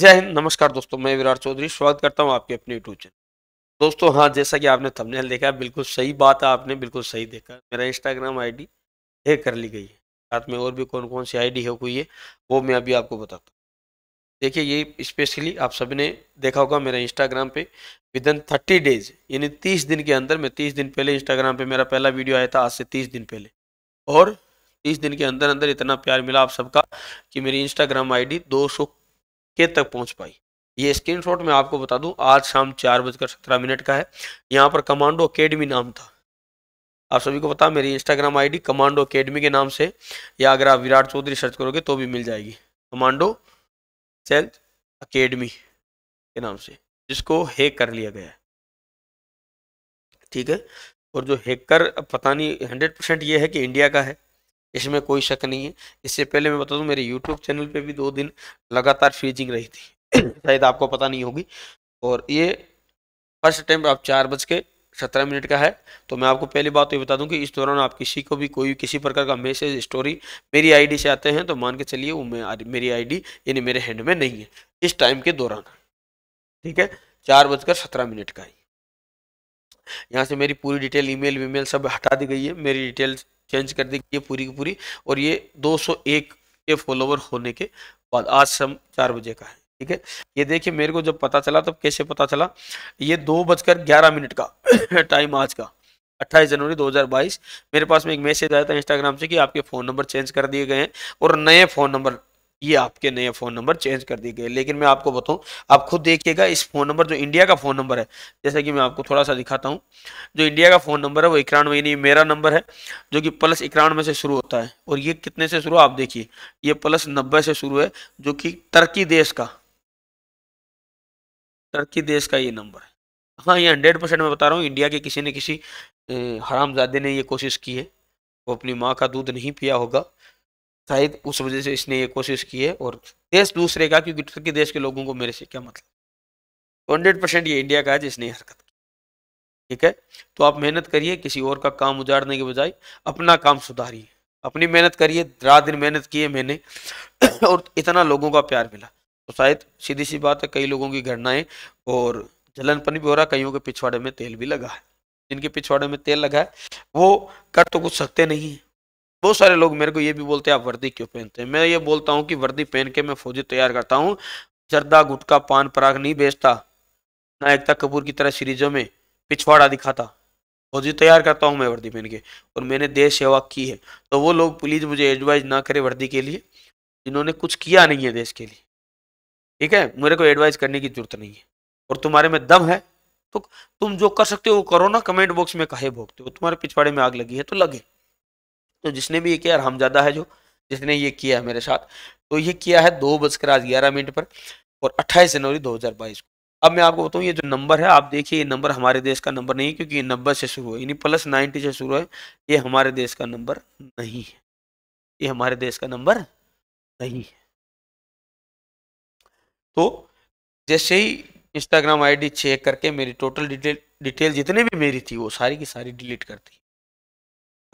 जय हिंद नमस्कार दोस्तों मैं विराट चौधरी स्वागत करता हूं आपके अपने यूट्यूब चैनल दोस्तों हाँ जैसा कि आपने थंबनेल देखा बिल्कुल सही बात है आपने बिल्कुल सही देखा मेरा इंस्टाग्राम आईडी हैक कर ली गई है साथ में और भी कौन कौन सी आईडी है हुई है वो मैं अभी आपको बताता हूँ देखिए ये स्पेशली आप सभी ने देखा होगा मेरा इंस्टाग्राम पे इन थर्टी डेज यानी तीस दिन के अंदर मैं तीस दिन पहले इंस्टाग्राम पर मेरा पहला वीडियो आया था आज से तीस दिन पहले और तीस दिन के अंदर अंदर इतना प्यार मिला आप सबका कि मेरी इंस्टाग्राम आईडी 200 खेत तक पहुंच पाई ये स्क्रीनशॉट मैं आपको बता दूं आज शाम चार बजकर सत्रह मिनट का है यहाँ पर कमांडो अकेडमी नाम था आप सभी को पता मेरी इंस्टाग्राम आईडी कमांडो अकेडमी के नाम से या अगर आप विराट चौधरी सर्च करोगे तो भी मिल जाएगी कमांडो सेल्थ अकेडमी के नाम से जिसको हैक कर लिया गया है ठीक है और जो हैकर पता नहीं हंड्रेड परसेंट ये है कि इंडिया का है इसमें कोई शक नहीं है इससे पहले मैं बता दूं मेरे यूट्यूब चैनल पे भी दो दिन लगातार फ्रीजिंग रही थी शायद आपको पता नहीं होगी और ये फर्स्ट टाइम आप चार बज के सत्रह मिनट का है तो मैं आपको पहली बात तो ये बता दूं कि इस दौरान आप किसी को भी कोई किसी प्रकार का मैसेज स्टोरी मेरी आईडी से आते हैं तो मान के चलिए वो मैं मेरी आईडी यानी मेरे हैंड में नहीं है इस टाइम के दौरान ठीक है चार बजकर सत्रह मिनट का ही यहाँ से मेरी पूरी डिटेल ईमेल वीमेल सब हटा दी गई है मेरी डिटेल्स चेंज कर दी ये पूरी की पूरी और ये 201 के फॉलोवर होने के बाद आज शाम चार बजे का है ठीक है ये देखिए मेरे को जब पता चला तब कैसे पता चला ये दो बजकर ग्यारह मिनट का टाइम आज का 28 जनवरी 2022 मेरे पास में एक मैसेज आया था इंस्टाग्राम से कि आपके फ़ोन नंबर चेंज कर दिए गए हैं और नए फ़ोन नंबर ये आपके नए फ़ोन नंबर चेंज कर दिए गए लेकिन मैं आपको बताऊं आप खुद देखिएगा इस फ़ोन नंबर जो इंडिया का फ़ोन नंबर है जैसे कि मैं आपको थोड़ा सा दिखाता हूं जो इंडिया का फ़ोन नंबर है वो इक्यानवे यानी मेरा नंबर है जो कि प्लस इक्यानवे से शुरू होता है और ये कितने से शुरू आप देखिए ये प्लस नब्बे से शुरू है जो कि टर्की देश का टर्की देश का ये नंबर है हाँ ये हंड्रेड परसेंट मैं बता रहा हूँ इंडिया के किसी न किसी हरामजादे ने ये कोशिश की है वो अपनी माँ का दूध नहीं पिया होगा शायद उस वजह से इसने ये कोशिश की है और देश दूसरे का क्योंकि तुर्की देश के लोगों को मेरे से क्या मतलब हंड्रेड तो परसेंट ये इंडिया का है जिसने हरकत की ठीक है तो आप मेहनत करिए किसी और का काम उजाड़ने के बजाय अपना काम सुधारिए अपनी मेहनत करिए रात दिन मेहनत किए मैंने और इतना लोगों का प्यार मिला तो शायद सीधी सी बात है कई लोगों की घटनाएं और जलनपन भी हो रहा है कईयों के पिछवाड़े में तेल भी लगा है जिनके पिछवाड़े में तेल लगा है वो कर तो कुछ सकते नहीं है बहुत सारे लोग मेरे को ये भी बोलते हैं आप वर्दी क्यों पहनते हैं मैं ये बोलता हूँ कि वर्दी पहन के मैं फौजी तैयार करता हूँ जर्दा गुटका पान पराग नहीं बेचता ना एकता कपूर की तरह सीरीजों में पिछवाड़ा दिखाता फौजी तैयार करता हूँ मैं वर्दी पहन के और मैंने देश सेवा की है तो वो लोग प्लीज़ मुझे एडवाइज ना करें वर्दी के लिए जिन्होंने कुछ किया नहीं है देश के लिए ठीक है मेरे को एडवाइज करने की जरूरत नहीं है और तुम्हारे में दम है तो तुम जो कर सकते हो वो करो ना कमेंट बॉक्स में कहे भोगते हो तुम्हारे पिछवाड़े में आग लगी है तो लगे तो जिसने भी ये किया हमजादा है जो जिसने ये किया है मेरे साथ तो ये किया है दो बजकर आज ग्यारह मिनट पर और अट्ठाईस जनवरी दो हज़ार बाईस को अब मैं आपको बताऊँ ये जो नंबर है आप देखिए ये नंबर हमारे देश का नंबर नहीं है क्योंकि ये नब्बे से शुरू है यानी प्लस नाइन्टी से शुरू है ये हमारे देश का नंबर नहीं है ये हमारे देश का नंबर नहीं है तो जैसे ही इंस्टाग्राम आईडी चेक करके मेरी टोटल डिटेल डिटेल जितने भी मेरी थी वो सारी की सारी डिलीट कर दी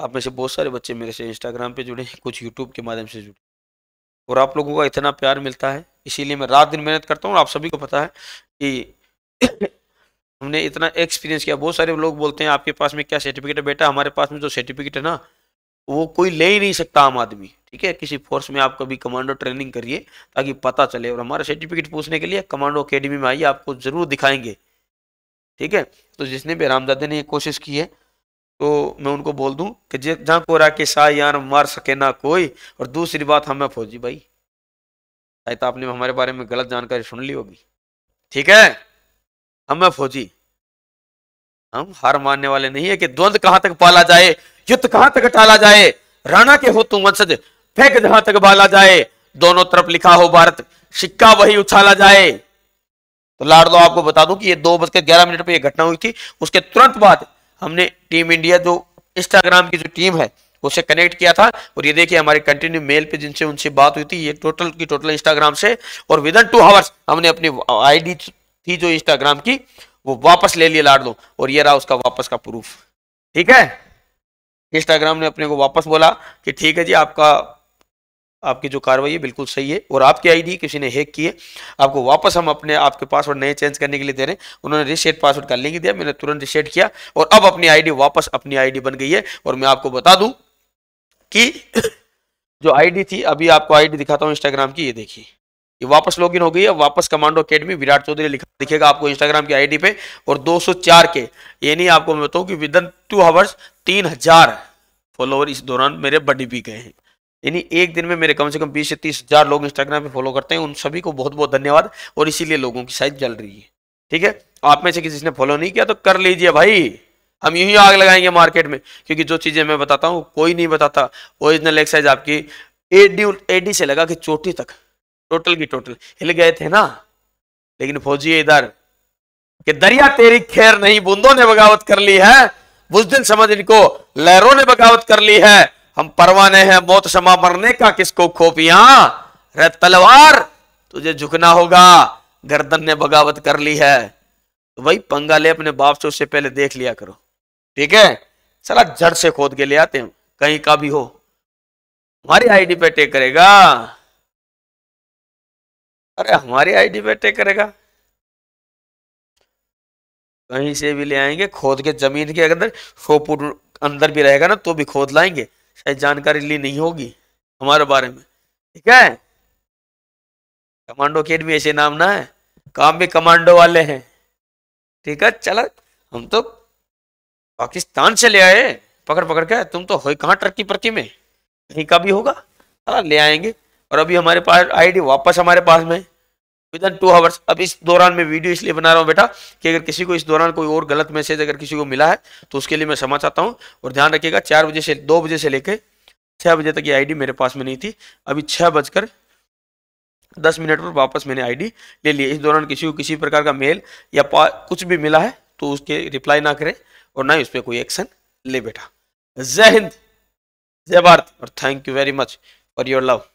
आप में से बहुत सारे बच्चे मेरे से इंस्टाग्राम पे जुड़े हैं कुछ यूट्यूब के माध्यम से जुड़े और आप लोगों का इतना प्यार मिलता है इसीलिए मैं रात दिन मेहनत करता हूँ आप सभी को पता है कि हमने इतना एक्सपीरियंस किया बहुत सारे लोग बोलते हैं आपके पास में क्या सर्टिफिकेट है बेटा हमारे पास में जो सर्टिफिकेट है ना वो कोई ले ही नहीं सकता आम आदमी ठीक है किसी फोर्स में आप कभी कमांडो ट्रेनिंग करिए ताकि पता चले और हमारा सर्टिफिकेट पूछने के लिए कमांडो अकेडमी में आइए आपको जरूर दिखाएंगे ठीक है तो जिसने भी रामदादे ने ये कोशिश की है तो मैं उनको बोल दूं कि जहाँ कोरा के शाह यार मार सके ना कोई और दूसरी बात हमें फौजी भाई शायद आपने हमारे बारे में गलत जानकारी सुन ली होगी ठीक है हमें फौजी हम हार मानने वाले नहीं है कि द्वंद कहां तक पाला जाए युद्ध कहां तक टाला जाए राणा के हो तू वंशज फेंक जहां तक बाला जाए दोनों तरफ लिखा हो भारत सिक्का वही उछाला जाए तो लाड़ दो आपको बता दूं कि ये दो बजकर ग्यारह मिनट पर यह घटना हुई थी उसके तुरंत बाद हमने टीम इंडिया जो इंस्टाग्राम की जो टीम है उसे कनेक्ट किया था और ये देखिए हमारे कंटिन्यू मेल पे जिनसे उनसे बात हुई थी ये टोटल की टोटल इंस्टाग्राम से और विद इन टू आवर्स हमने अपनी आईडी थी जो इंस्टाग्राम की वो वापस ले लिया लाड दो और ये रहा उसका वापस का प्रूफ ठीक है इंस्टाग्राम ने अपने को वापस बोला कि ठीक है जी आपका आपकी जो कार्रवाई है बिल्कुल सही है और आपकी आईडी किसी ने हैक की है आपको वापस हम अपने आपके पासवर्ड नए चेंज करने के लिए दे रहे हैं उन्होंने रिसेट पासवर्ड का लिंक दिया मैंने तुरंत रिसेट किया और अब अपनी आईडी वापस अपनी आईडी बन गई है और मैं आपको बता दूं कि जो आईडी थी अभी आपको आईडी दिखाता हूँ इंस्टाग्राम की ये देखिए ये वापस लॉगिन हो गई है वापस कमांडो अकेडमी विराट चौधरी लिखा दिखेगा आपको इंस्टाग्राम की आईडी पे और 204 के यानी आपको मैं बताऊँ कि विद इन टू आवर्स तीन हजार फॉलोअर इस दौरान मेरे बड़ी भी गए हैं यानी एक दिन में मेरे कम से कम बीस से तीस हजार लोग इंस्टाग्राम पे फॉलो करते हैं उन सभी को बहुत बहुत धन्यवाद और इसीलिए लोगों की साइज जल रही है ठीक है आप में से किसी ने फॉलो नहीं किया तो कर लीजिए भाई हम यूं ही आग लगाएंगे मार्केट में क्योंकि जो चीज़ें मैं बताता हूँ कोई नहीं बताता ओरिजिनल एक्साइज आपकी एडी एडी से लगा कि चोटी तक टोटल की टोटल हिल गए थे ना लेकिन फौजी इधर कि दरिया तेरी खैर नहीं बूंदों ने बगावत कर ली है दिन समझ इनको लहरों ने बगावत कर ली है हम परवाने हैं मौत क्षमा मरने का किसको खोपिया रे तलवार तुझे झुकना होगा गर्दन ने बगावत कर ली है तो पंगा ले अपने बाप से उससे पहले देख लिया करो ठीक है चला जड़ से खोद के ले आते हैं कहीं का भी हो हमारी आईडी पे टेक करेगा अरे हमारी आईडी पे टेक करेगा कहीं से भी ले आएंगे खोद के जमीन के अंदर सौ फुट अंदर भी रहेगा ना तो भी खोद लाएंगे शायद जानकारी ली नहीं होगी हमारे बारे में ठीक है कमांडो अकेडमी ऐसे नाम ना है काम भी कमांडो वाले हैं ठीक है चला हम तो पाकिस्तान से ले आए पकड़ पकड़ के तुम तो हो कहाँ टर्की प्रति में कहीं का भी होगा ले आएंगे और अभी हमारे पास आईडी वापस हमारे पास में विद इन टू आवर्स अब इस दौरान मैं वीडियो इसलिए बना रहा हूँ बेटा कि अगर किसी को इस दौरान कोई और गलत मैसेज अगर किसी को मिला है तो उसके लिए मैं क्षमा चाहता हूँ और ध्यान रखिएगा चार बजे से दो बजे से लेकर छः बजे तक ये आईडी मेरे पास में नहीं थी अभी छः बजकर दस मिनट पर वापस मैंने आईडी ले ली इस दौरान किसी को किसी प्रकार का मेल या कुछ भी मिला है तो उसके रिप्लाई ना करें और ना ही उस पर कोई एक्शन ले बेटा जय हिंद जय भारत और thank you very much for your love